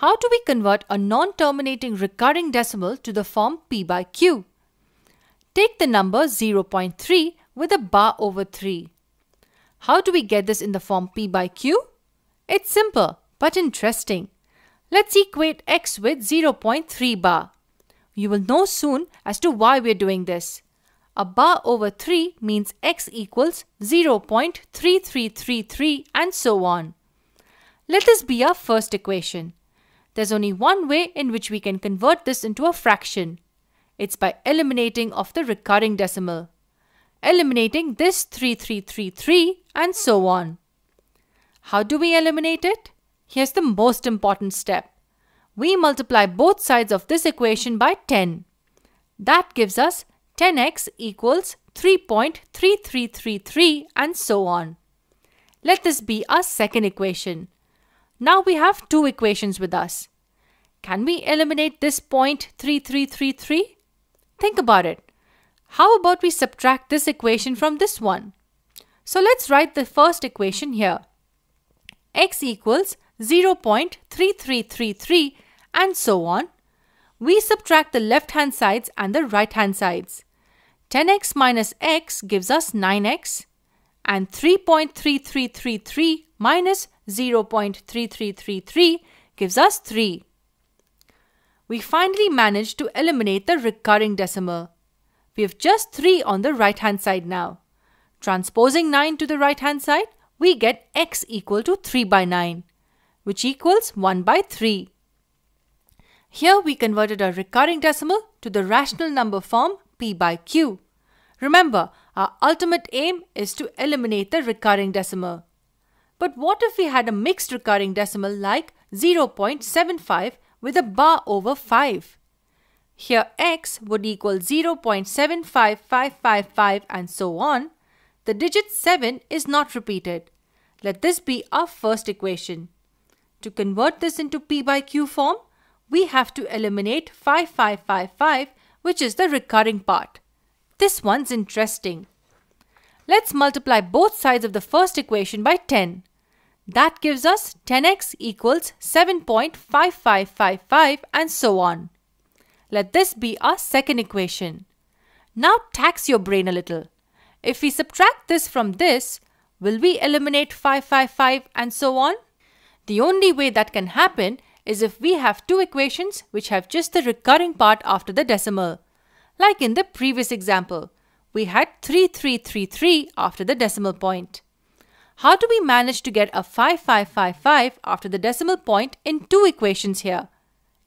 How do we convert a non-terminating recurring decimal to the form p by q? Take the number 0.3 with a bar over 3. How do we get this in the form p by q? It's simple but interesting. Let's equate x with 0.3 bar. You will know soon as to why we're doing this. A bar over 3 means x equals 0.3333 and so on. Let this be our first equation. There's only one way in which we can convert this into a fraction. It's by eliminating of the recurring decimal. Eliminating this 3333 and so on. How do we eliminate it? Here's the most important step. We multiply both sides of this equation by 10. That gives us 10x equals 3.3333 and so on. Let this be our second equation. Now we have two equations with us. Can we eliminate this point 3333? Think about it. How about we subtract this equation from this one? So let's write the first equation here. x equals 0.3333 and so on. We subtract the left hand sides and the right hand sides. 10x minus x gives us 9x and 3.3333 minus 0.3333 gives us 3. We finally managed to eliminate the recurring decimal. We have just 3 on the right hand side now. Transposing 9 to the right hand side, we get x equal to 3 by 9, which equals 1 by 3. Here we converted a recurring decimal to the rational number form p by q. Remember, our ultimate aim is to eliminate the recurring decimal. But what if we had a mixed recurring decimal like 0.75 with a bar over 5? Here x would equal 0.75555 and so on. The digit 7 is not repeated. Let this be our first equation. To convert this into p by q form, we have to eliminate 5555 which is the recurring part. This one's interesting. Let's multiply both sides of the first equation by 10. That gives us 10x equals 7.5555 and so on. Let this be our second equation. Now tax your brain a little. If we subtract this from this, will we eliminate 555 and so on? The only way that can happen is if we have two equations which have just the recurring part after the decimal. Like in the previous example, we had 3333 after the decimal point. How do we manage to get a 5555 after the decimal point in two equations here?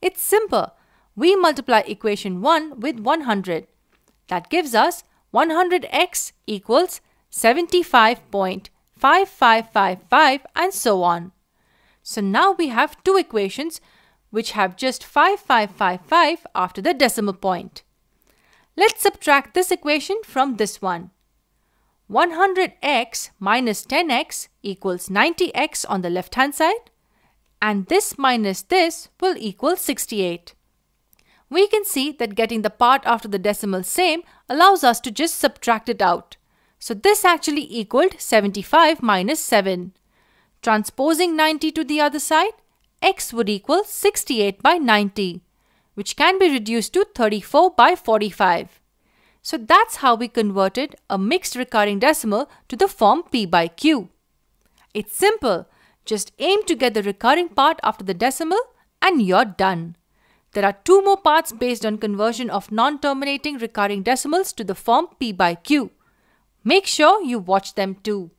It's simple. We multiply equation 1 with 100. That gives us 100x equals 75.5555 and so on. So now we have two equations which have just 5555 after the decimal point. Let's subtract this equation from this one. 100x minus 10x equals 90x on the left hand side and this minus this will equal 68. We can see that getting the part after the decimal same allows us to just subtract it out. So this actually equaled 75 minus 7. Transposing 90 to the other side, x would equal 68 by 90 which can be reduced to 34 by 45. So that's how we converted a mixed recurring decimal to the form p by q. It's simple. Just aim to get the recurring part after the decimal and you're done. There are two more parts based on conversion of non-terminating recurring decimals to the form p by q. Make sure you watch them too.